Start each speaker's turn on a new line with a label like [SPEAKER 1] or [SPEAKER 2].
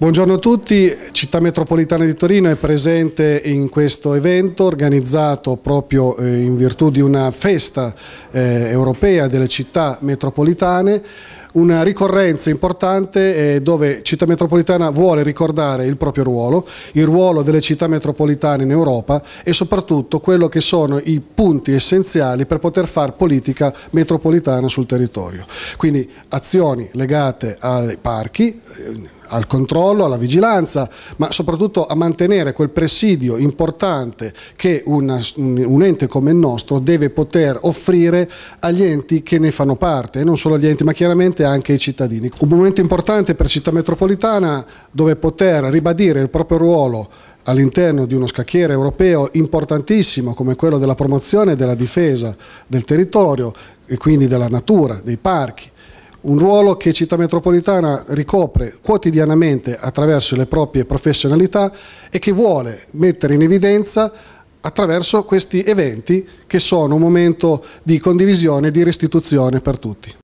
[SPEAKER 1] Buongiorno a tutti, Città Metropolitana di Torino è presente in questo evento organizzato proprio eh, in virtù di una festa eh, europea delle città metropolitane una ricorrenza importante eh, dove Città Metropolitana vuole ricordare il proprio ruolo, il ruolo delle città metropolitane in Europa e soprattutto quello che sono i punti essenziali per poter fare politica metropolitana sul territorio. Quindi azioni legate ai parchi, al controllo, alla vigilanza, ma soprattutto a mantenere quel presidio importante che un, un ente come il nostro deve poter offrire agli enti che ne fanno parte, e non solo agli enti, ma chiaramente anche ai cittadini. Un momento importante per Città Metropolitana dove poter ribadire il proprio ruolo all'interno di uno scacchiere europeo importantissimo come quello della promozione e della difesa del territorio e quindi della natura, dei parchi, un ruolo che Città Metropolitana ricopre quotidianamente attraverso le proprie professionalità e che vuole mettere in evidenza attraverso questi eventi che sono un momento di condivisione e di restituzione per tutti.